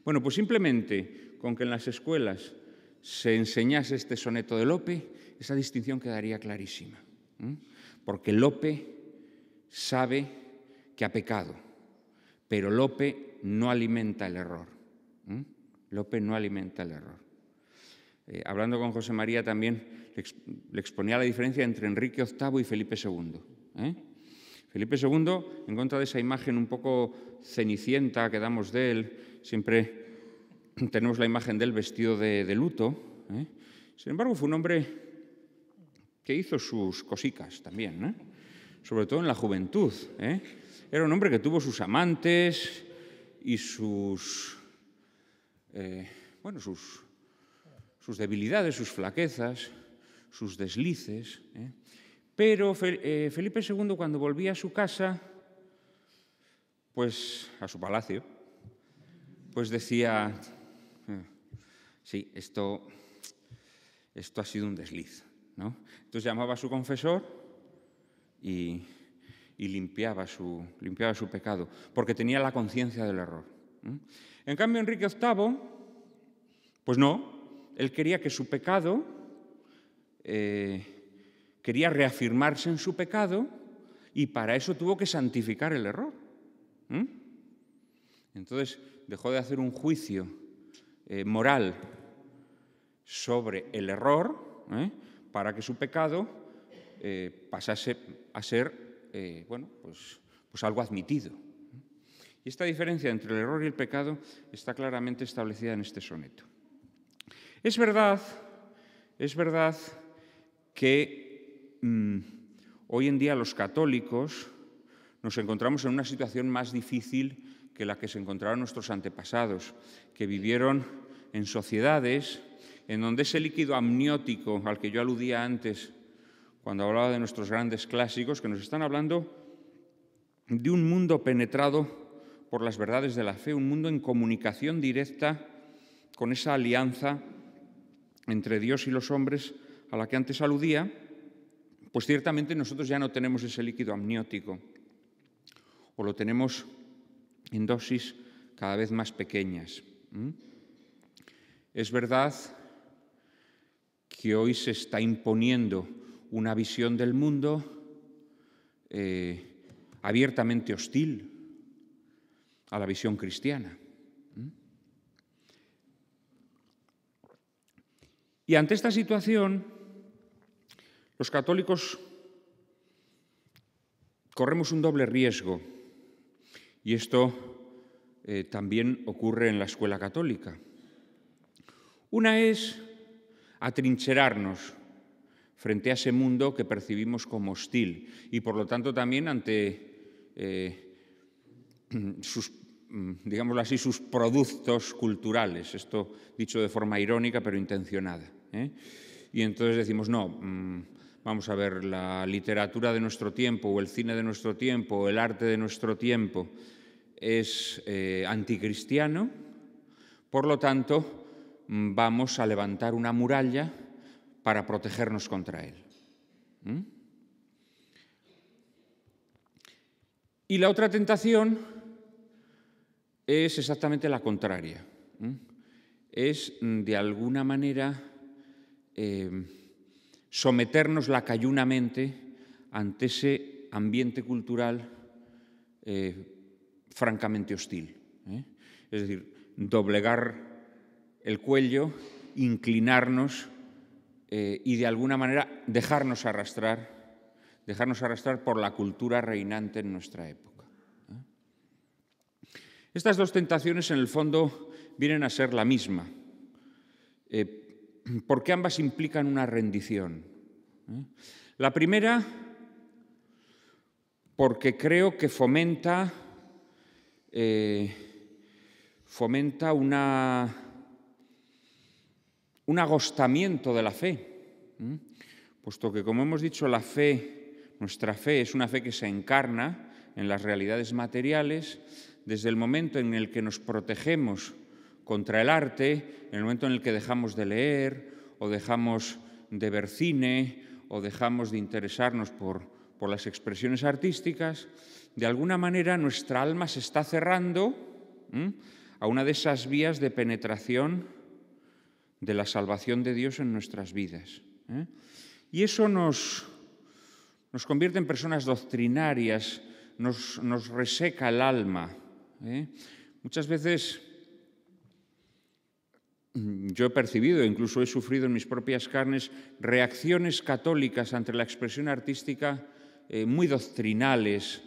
Bueno, pues simplemente con que en las escuelas se enseñase este soneto de Lope, esa distinción quedaría clarísima. Porque Lope sabe que ha pecado, pero Lope no alimenta el error. Lope no alimenta el error. Eh, hablando con José María también le, exponía la diferencia entre Enrique VIII y Felipe II. ¿eh? Felipe II, en contra de esa imagen un poco cenicienta que damos de él, siempre tenemos la imagen del vestido de, luto. ¿eh? Sin embargo, fue un hombre que hizo sus cosicas también, sobre todo en la juventud. Era un hombre que tuvo sus amantes y sus, bueno, sus sus debilidades, sus flaquezas, sus deslices. ¿eh? Pero eh, Felipe II, cuando volvía a su casa, pues a su palacio, pues decía, ah, sí, esto, esto ha sido un desliz. Entonces llamaba a su confesor y, limpiaba, su, limpiaba su pecado, porque tenía la conciencia del error. En cambio, Enrique VIII, pues no, él quería que su pecado, eh, quería reafirmarse en su pecado y para eso tuvo que santificar el error. Entonces dejó de hacer un juicio eh, moral sobre el error para que su pecado eh, pasase a ser bueno, pues, pues algo admitido. Y esta diferencia entre el error y el pecado está claramente establecida en este soneto. Es verdad, es verdad que mm, hoy en día los católicos nos encontramos en una situación más difícil que la que se encontraron nuestros antepasados, que vivieron en sociedades en donde ese líquido amniótico al que yo aludía antes cuando hablaba de nuestros grandes clásicos, que nos están hablando de un mundo penetrado por las verdades de la fe, un mundo en comunicación directa con esa alianza entre Dios y los hombres a la que antes aludía, pues ciertamente nosotros ya no tenemos ese líquido amniótico, o lo tenemos en dosis cada vez más pequeñas. Es verdad que hoy se está imponiendo una visión del mundo eh, abiertamente hostil a la visión cristiana. Y ante esta situación, los católicos corremos un doble riesgo. Y esto eh, también ocurre en la escuela católica. Una es atrincherarnos frente a ese mundo que percibimos como hostil y por lo tanto también ante eh, sus mm, digámoslo así, sus productos culturales. Esto dicho de forma irónica pero intencionada. ¿eh? Y entonces decimos, no, mm, vamos a ver, la literatura de nuestro tiempo, o el cine de nuestro tiempo, o el arte de nuestro tiempo es eh, anticristiano, por lo tanto, mm, vamos a levantar una muralla para protegernos contra él. Y la otra tentación es exactamente la contraria. Es, mm, de alguna manera, Em, someternos lacayunamente ante ese ambiente cultural eh, francamente hostil. ¿eh? Es decir, doblegar el cuello, inclinarnos eh, y de alguna manera dejarnos arrastrar, dejarnos arrastrar por la cultura reinante en nuestra época. Estas dos tentaciones en el fondo vienen a ser la misma porque ambas implican una rendición. ¿Eh? La primera, porque creo que fomenta, eh, fomenta una, un agostamiento de la fe, ¿eh? puesto que, como hemos dicho, la fe, nuestra fe es una fe que se encarna en las realidades materiales, desde el momento en el que nos protegemos contra el arte, en el momento en el que dejamos de leer o dejamos de ver cine o dejamos de interesarnos por, por las expresiones artísticas, de alguna manera nuestra alma se está cerrando a una de esas vías de penetración de la salvación de Dios en nuestras vidas. ¿eh? Y eso nos, nos convierte en personas doctrinarias, nos, reseca el alma. ¿eh? Muchas veces Mm, yo he percibido, incluso he sufrido en mis propias carnes, reacciones católicas ante la expresión artística eh, muy doctrinales,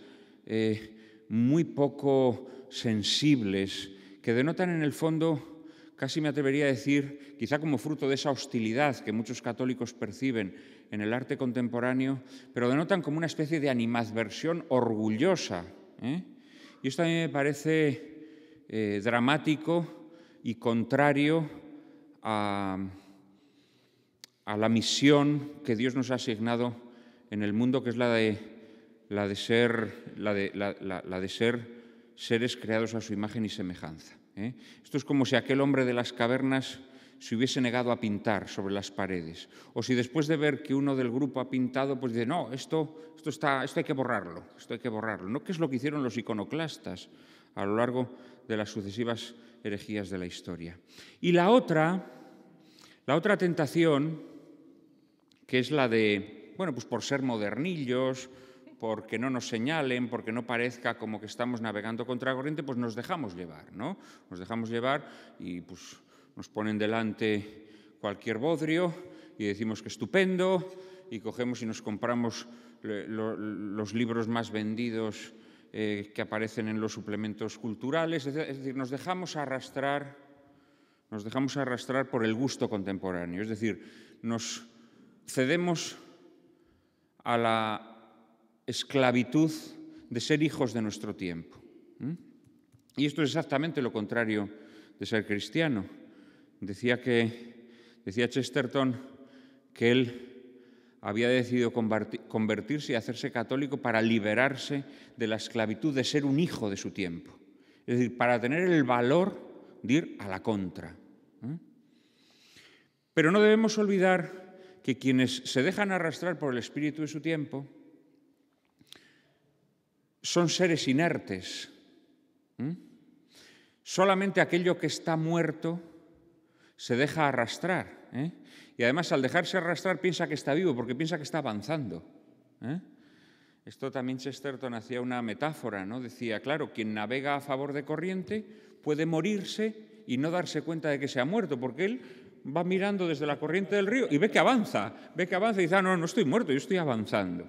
eh, muy poco sensibles, que denotan en el fondo, casi me atrevería a decir, quizá como fruto de esa hostilidad que muchos católicos perciben en el arte contemporáneo, pero denotan como una especie de animadversión orgullosa. ¿eh? Y esto a mí me parece dramático y contrario a, la misión que Dios nos ha asignado en el mundo, que es la de, la de, ser, la de, la, de ser, seres creados a su imagen y semejanza. ¿eh? Esto es como si aquel hombre de las cavernas se hubiese negado a pintar sobre las paredes, o si después de ver que uno del grupo ha pintado, pues dice, no, esto, esto, está, esto hay que borrarlo, esto hay que borrarlo. ¿No? ¿Qué es lo que hicieron los iconoclastas a lo largo de las sucesivas herejías de la historia. Y la otra, la otra tentación, que es la de, bueno, pues por ser modernillos, porque no nos señalen, porque no parezca como que estamos navegando contra corriente, pues nos dejamos llevar, ¿no? Nos dejamos llevar y pues nos ponen delante cualquier bodrio y decimos que estupendo y cogemos y nos compramos los libros más vendidos eh, que aparecen en los suplementos culturales, es decir, nos dejamos arrastrar, nos dejamos arrastrar por el gusto contemporáneo, es decir, nos cedemos a la esclavitud de ser hijos de nuestro tiempo. Y esto es exactamente lo contrario de ser cristiano. Decía que decía Chesterton que él había decidido convertirse y hacerse católico para liberarse de la esclavitud de ser un hijo de su tiempo. Es decir, para tener el valor de ir a la contra. ¿eh? Pero no debemos olvidar que quienes se dejan arrastrar por el espíritu de su tiempo son seres inertes. ¿eh? Solamente aquello que está muerto se deja arrastrar. ¿eh? Y además al dejarse arrastrar piensa que está vivo porque piensa que está avanzando. ¿eh? Esto también Chesterton hacía una metáfora, ¿no? Decía, claro, quien navega a favor de corriente puede morirse y no darse cuenta de que se ha muerto, porque él va mirando desde la corriente del río y ve que avanza, ve que avanza y dice, ah, no, no estoy muerto, yo estoy avanzando.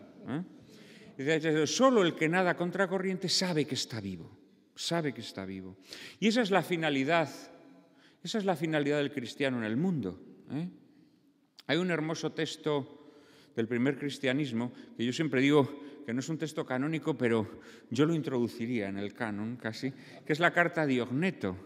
¿Eh? Solo el que nada contra corriente sabe que está vivo, sabe que está vivo. Y esa es la finalidad, esa es la finalidad del cristiano en el mundo. ¿eh? Hay un hermoso texto del primer cristianismo que yo siempre digo que no es un texto canónico, pero yo lo introduciría en el canon casi, que es la carta de Diogneto,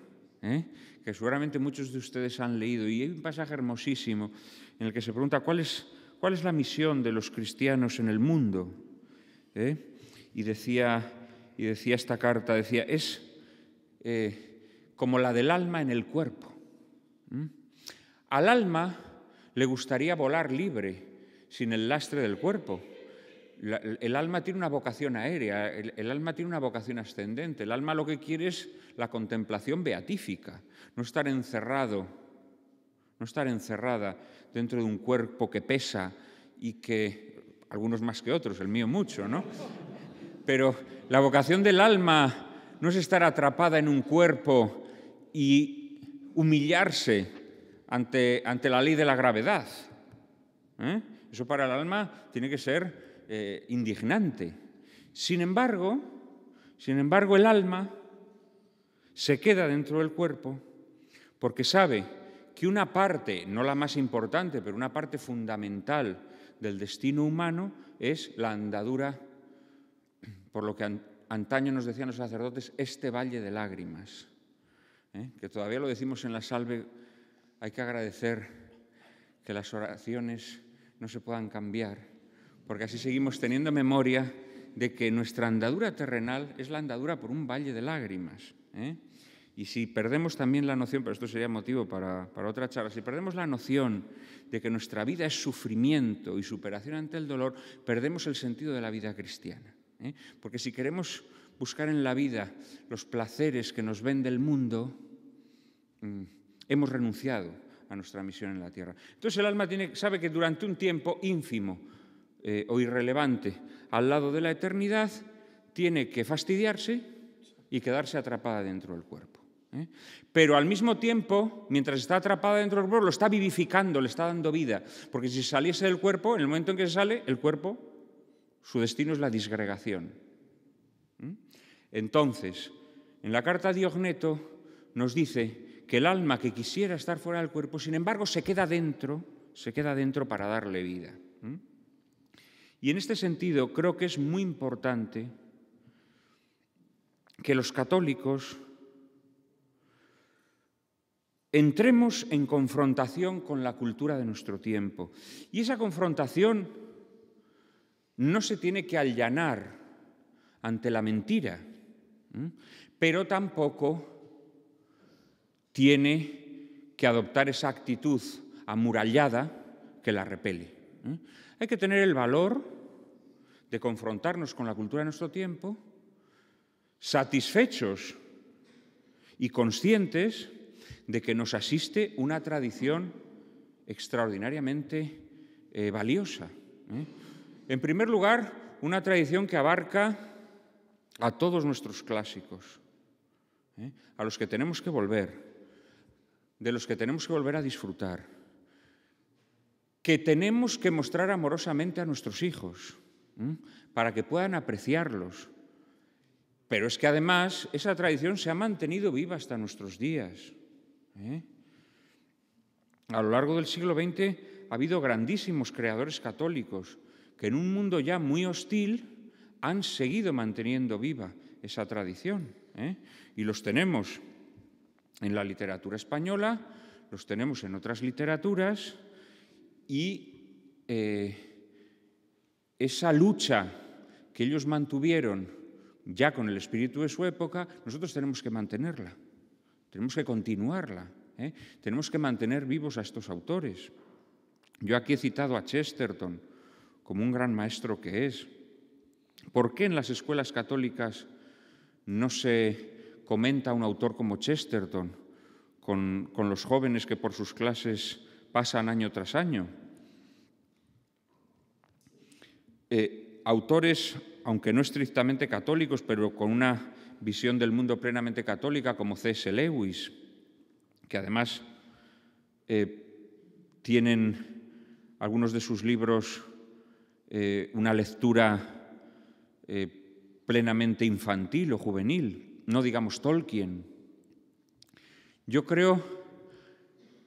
¿eh? que seguramente muchos de ustedes han leído. Y hay un pasaje hermosísimo en el que se pregunta cuál es, cuál es la misión de los cristianos en el mundo. ¿Eh? Y, decía, y decía esta carta, decía, es eh, como la del alma en el cuerpo. Al alma le gustaría volar libre, sin el lastre del cuerpo. el alma tiene una vocación aérea, el, alma tiene una vocación ascendente. El alma lo que quiere es la contemplación beatífica, no estar encerrado, no estar encerrada dentro de un cuerpo que pesa y que, algunos más que otros, el mío mucho, ¿no? Pero la vocación del alma no es estar atrapada en un cuerpo y humillarse ante, la ley de la gravedad. ¿eh? Eso para el alma tiene que ser eh, indignante. Sin embargo, sin embargo, el alma se queda dentro del cuerpo porque sabe que una parte, no la más importante, pero una parte fundamental del destino humano es la andadura, por lo que antaño nos decían los sacerdotes, este valle de lágrimas, ¿eh? que todavía lo decimos en la salve hay que agradecer que las oraciones no se puedan cambiar, porque así seguimos teniendo memoria de que nuestra andadura terrenal es la andadura por un valle de lágrimas. ¿eh? Y si perdemos también la noción, pero esto sería motivo para, otra charla, si perdemos la noción de que nuestra vida es sufrimiento y superación ante el dolor, perdemos el sentido de la vida cristiana. ¿eh? Porque si queremos buscar en la vida los placeres que nos vende el mundo, mm, Hemos renunciado a nuestra misión en la tierra. Entonces el alma tiene, sabe que durante un tiempo ínfimo eh, o irrelevante al lado de la eternidad, tiene que fastidiarse y quedarse atrapada dentro del cuerpo. ¿eh? Pero al mismo tiempo, mientras está atrapada dentro del cuerpo, lo está vivificando, le está dando vida. Porque si saliese del cuerpo, en el momento en que se sale, el cuerpo, su destino es la disgregación. Entonces, en la carta de Diogneto nos dice que el alma que quisiera estar fuera del cuerpo, sin embargo, se queda dentro, se queda dentro para darle vida. Y en este sentido creo que es muy importante que los católicos entremos en confrontación con la cultura de nuestro tiempo. Y esa confrontación no se tiene que allanar ante la mentira, pero tampoco tiene que adoptar esa actitud amurallada que la repele. ¿eh? Hay que tener el valor de confrontarnos con la cultura de nuestro tiempo, satisfechos y conscientes de que nos asiste una tradición extraordinariamente eh, valiosa. ¿eh? En primer lugar, una tradición que abarca a todos nuestros clásicos, a los que tenemos que volver, de los que tenemos que volver a disfrutar, que tenemos que mostrar amorosamente a nuestros hijos para que puedan apreciarlos. Pero es que además esa tradición se ha mantenido viva hasta nuestros días. ¿eh? A lo largo del siglo XX ha habido grandísimos creadores católicos que en un mundo ya muy hostil han seguido manteniendo viva esa tradición. ¿eh? Y los tenemos en la literatura española, los tenemos en otras literaturas y eh, esa lucha que ellos mantuvieron ya con el espíritu de su época, nosotros tenemos que mantenerla, tenemos que continuarla, ¿eh? tenemos que mantener vivos a estos autores. Yo aquí he citado a Chesterton como un gran maestro que es. ¿Por qué en las escuelas católicas no se comenta un autor como Chesterton con, los jóvenes que por sus clases pasan año tras año. Eh, autores, aunque no estrictamente católicos, pero con una visión del mundo plenamente católica, como C.S. Lewis, que además eh, tienen algunos de sus libros eh, una lectura plenamente infantil o juvenil, no digamos Tolkien. Yo creo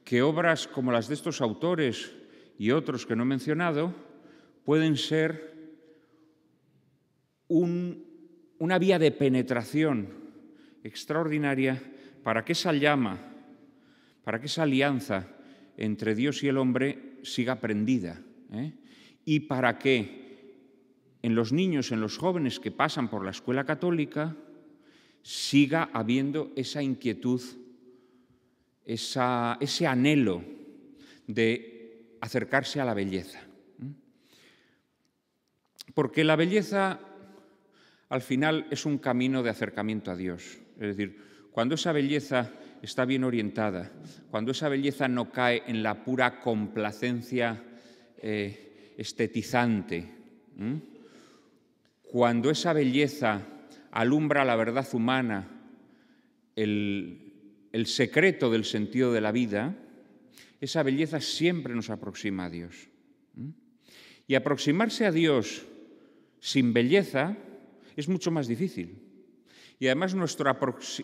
que obras como las de estos autores y otros que no he mencionado pueden ser una vía de penetración extraordinaria para que esa llama, para que esa alianza entre Dios y el hombre siga prendida ¿eh? y para que en los niños, en los jóvenes que pasan por la escuela católica, siga habiendo esa inquietud, ese anhelo de acercarse a la belleza. ¿Mm? Porque la belleza al final es un camino de acercamiento a Dios. Es decir, cuando esa belleza está bien orientada, cuando esa belleza no cae en la pura complacencia eh, estetizante, cuando esa belleza alumbra la verdad humana, el, secreto del sentido de la vida, esa belleza siempre nos aproxima a Dios. Y aproximarse a Dios sin belleza es mucho más difícil. Y además nuestra,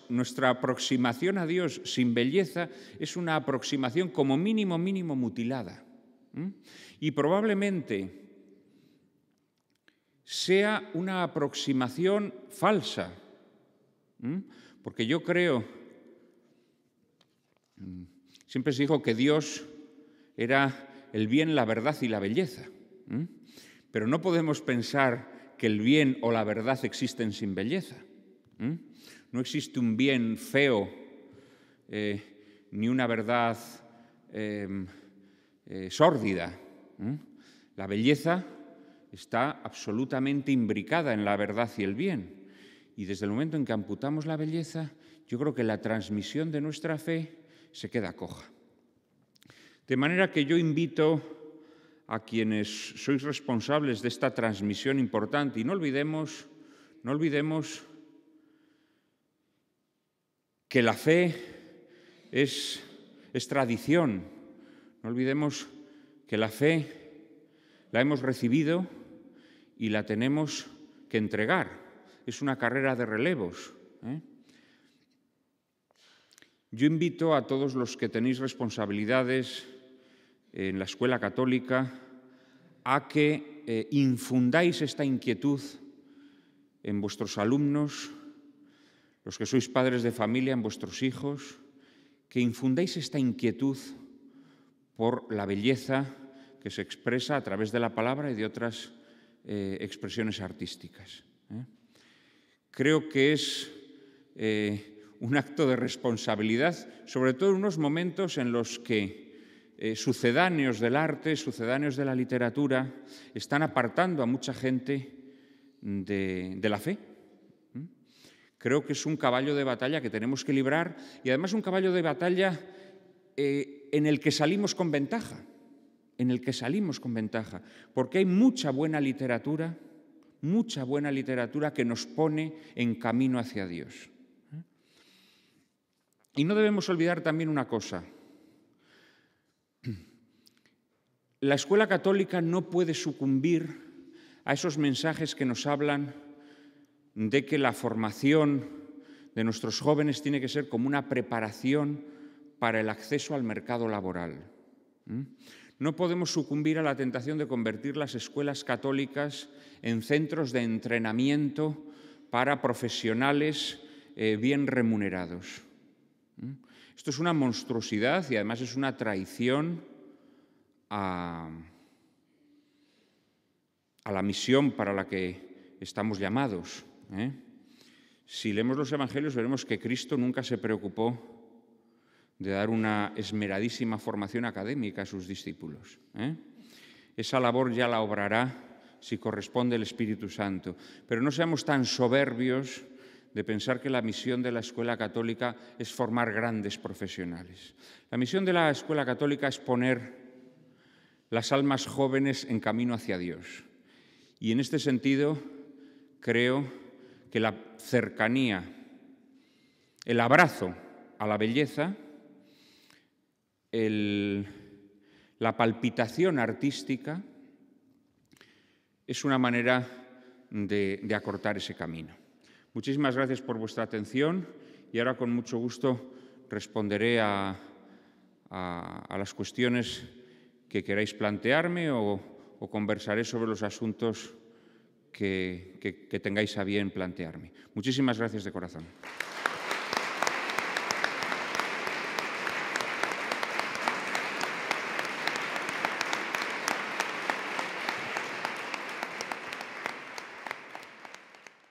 nuestra aproximación a Dios sin belleza es una aproximación como mínimo, mínimo mutilada. Y probablemente sea una aproximación falsa. Porque yo creo, siempre se dijo que Dios era el bien, la verdad y la belleza. Pero no podemos pensar que el bien o la verdad existen sin belleza. No existe un bien feo, eh, ni una verdad em, eh, sórdida. La belleza está absolutamente imbricada en la verdad y el bien. Y desde el momento en que amputamos la belleza, yo creo que la transmisión de nuestra fe se queda coja. De manera que yo invito a quienes sois responsables de esta transmisión importante y no olvidemos, no olvidemos que la fe es, es tradición, no olvidemos que la fe la hemos recibido y la tenemos que entregar. Es una carrera de relevos. ¿eh? Yo invito a todos los que tenéis responsabilidades en la escuela católica a que eh, infundáis esta inquietud en vuestros alumnos, los que sois padres de familia, en vuestros hijos, que infundáis esta inquietud por la belleza que se expresa a través de la palabra y de otras eh, expresiones artísticas. ¿eh? Creo que es eh, un acto de responsabilidad, sobre todo en unos momentos en los que sucedáneos del arte, sucedáneos de la literatura, están apartando a mucha gente de, la fe, Creo que es un caballo de batalla que tenemos que librar y además un caballo de batalla en el que salimos con ventaja en el que salimos con ventaja, porque hay mucha buena literatura, mucha buena literatura que nos pone en camino hacia Dios. Y no debemos olvidar también una cosa. La escuela católica no puede sucumbir a esos mensajes que nos hablan de que la formación de nuestros jóvenes tiene que ser como una preparación para el acceso al mercado laboral. No podemos sucumbir a la tentación de convertir las escuelas católicas en centros de entrenamiento para profesionales eh, bien remunerados. ¿Mm? Esto es una monstruosidad y además es una traición a, la misión para la que estamos llamados. ¿eh? Si leemos los Evangelios veremos que Cristo nunca se preocupó de dar una esmeradísima formación académica a sus discípulos. ¿eh? Esa labor ya la obrará si corresponde el Espíritu Santo. Pero no seamos tan soberbios de pensar que la misión de la escuela católica es formar grandes profesionales. La misión de la escuela católica es poner las almas jóvenes en camino hacia Dios. Y en este sentido, creo que la cercanía, el abrazo a la belleza, la palpitación artística es una manera de, acortar ese camino. Muchísimas gracias por vuestra atención y ahora con mucho gusto responderé a, las cuestiones que queráis plantearme o, conversaré sobre los asuntos que tengáis a bien plantearme. Muchísimas gracias de corazón.